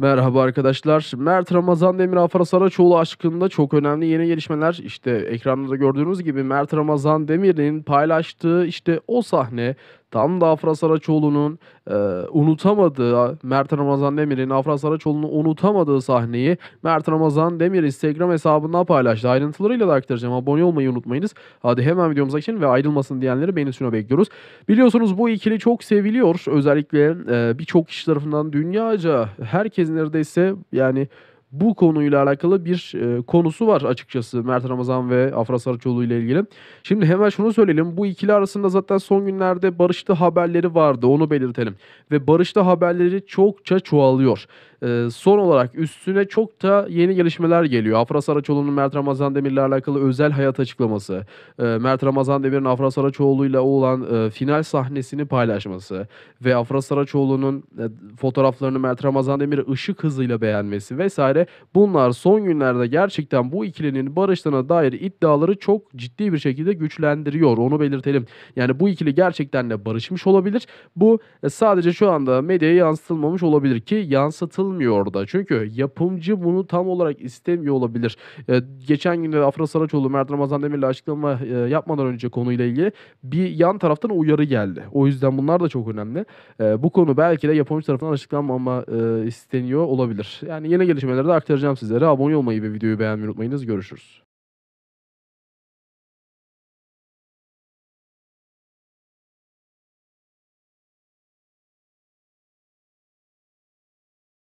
Merhaba arkadaşlar. Mert Ramazan Demir Afra Saraçoğlu aşkında çok önemli yeni gelişmeler. İşte ekranlarda gördüğünüz gibi Mert Ramazan Demir'in paylaştığı işte o sahne Tam da Afra Saraçoğlu'nun e, unutamadığı Mert Ramazan Demir'in Afra Saraçoğlu'nu unutamadığı sahneyi Mert Ramazan Demir Instagram hesabından paylaştı. Ayrıntılarıyla da aktaracağım. Abone olmayı unutmayınız. Hadi hemen videomuza geçin ve ayrılmasın diyenleri beğenisine bekliyoruz. Biliyorsunuz bu ikili çok seviliyor. Özellikle e, birçok kişi tarafından dünyaca herkes neredeyse yani bu konuyla alakalı bir e, konusu var açıkçası Mert Ramazan ve Afra Sarıçoğlu ile ilgili. Şimdi hemen şunu söyleyelim. Bu ikili arasında zaten son günlerde barıştı haberleri vardı. Onu belirtelim. Ve barıştı haberleri çokça çoğalıyor. E, son olarak üstüne çok da yeni gelişmeler geliyor. Afra Saraçoğlu'nun Mert Ramazan Demir'le alakalı özel hayat açıklaması. E, Mert Ramazan Demir'in Afra Saraçoğlu'yla olan e, final sahnesini paylaşması ve Afra Saraçoğlu'nun e, fotoğraflarını Mert Ramazan Demir'i ışık hızıyla beğenmesi vesaire. Bunlar son günlerde gerçekten bu ikilinin barıştığına dair iddiaları çok ciddi bir şekilde güçlendiriyor. Onu belirtelim. Yani bu ikili gerçekten de barışmış olabilir. Bu e, sadece şu anda medyaya yansıtılmamış olabilir ki yansıtıl anlatılmıyor da. Çünkü yapımcı bunu tam olarak istemiyor olabilir. E, geçen gün de Afra Saraçoğlu, Mert Ramazan Demir'le açıklama e, yapmadan önce konuyla ilgili bir yan taraftan uyarı geldi. O yüzden bunlar da çok önemli. E, bu konu belki de yapımcı tarafından açıklanmama e, isteniyor olabilir. Yani yeni gelişmeleri de aktaracağım sizlere. Abone olmayı ve videoyu beğenmeyi unutmayınız. Görüşürüz.